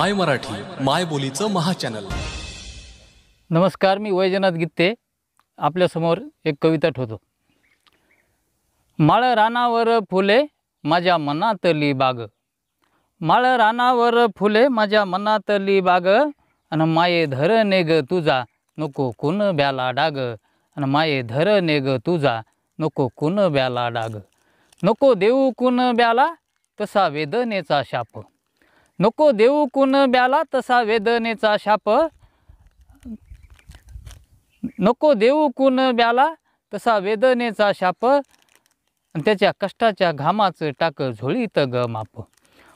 माय मराठी माय बोलीचं चॅनल नमस्कार मी वैजनाथ गित्ते आपल्यासमोर एक कविता ठेवतो माळ रानावर फुले माझ्या मनातली बाग माळ रानावर फुले माझ्या मनातली बाग आणि माये धर नेग तुझा नको कुन ब्याला डाग आणि माये धर नेग तुझा नको कुन ब्याला डाग नको देऊ कुन ब्याला तसा वेदनेचा शाप नको देऊ कुण ब्याला तसा वेदनेचा शाप नको देऊ कुण ब्याला तसा वेदनेचा शाप आणि त्याच्या कष्टाच्या घामाचं टाक झोळीत ग माप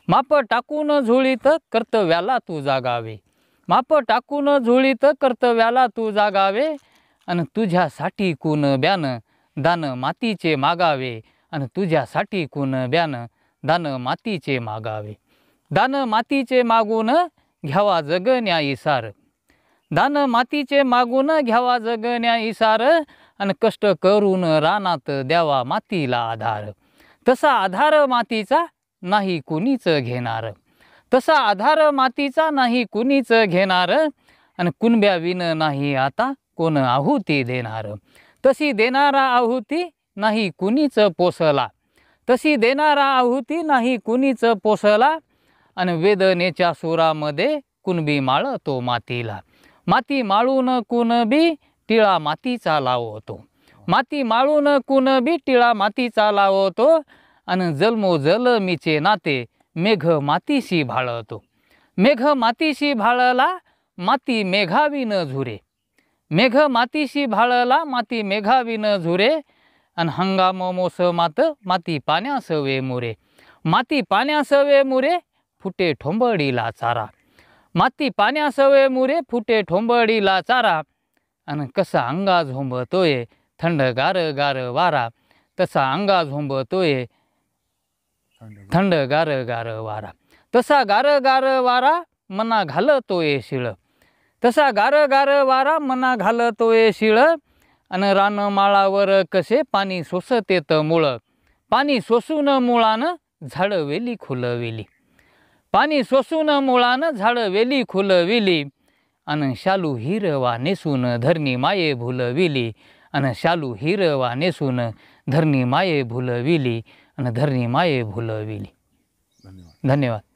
माप टाकून झोळीत कर्तव्याला तू जागावे माप टाकून झोळीत कर्तव्याला तू जागावे आणि तुझ्यासाठी कुण ब्यान दान मातीचे मागावे आणि तुझ्यासाठी कुण ब्यान दान मातीचे मागावे दान मातीचे मागून घ्यावा जग न्यायसार दान मातीचे मागून घ्यावा जग न्यायसार आणि कष्ट करून रानात द्यावा मातीला आधार तसा आधार मातीचा नाही कुणीच घेणार तसा आधार मातीचा नाही कुणीच घेणार आणि कुणब्याविन नाही आता कोण आहुती देणार तशी देणारा आहुती नाही कुणीच पोसला तशी देणारा आहुती नाही कुणीच पोसला आणि वेदनेच्या सुरामध्ये कुणबी माळ तो मातीला माती माळून कुणबी टिळा मातीचा लावतो माती माळून कुणबी टिळा मातीचा लावतो आणि जलमोजल मीचे नाते मेघ मातीशी भाळतो मेघ मातीशी भाळला माती मेघाविन झुरे मेघ मातीशी भाळला माती मेघाविन झुरे आणि हंगाम मोस मात माती पाण्यासवे मुरे माती पाण्यासवे मुरे फुटे ठोंबळीला चारा माती पाण्या मुरे फुटे ठोंबळीला चारा आणि कसा अंगा झोंबतोय थंड गार गार वारा तसा अंगा झोंबतोय थंड गार गार वारा तसा गार गार वारा मना घालतोय शिळ तसा गार गार वारा मना घालतोय शिळ आणि माळावर कसे पाणी सोसत येतं मुळं पाणी सोसून मुळानं झाडं वेली खुलं वेली पाणी सोसून मुळानं झाडं वेली खुलविली अन शालू हिरवा नेसून धरणी माये भुलविली अन शालू हिरवा नेसून धरणी माये भुलविली अन धरणी माये भुलविली धन्यवाद धन्यवाद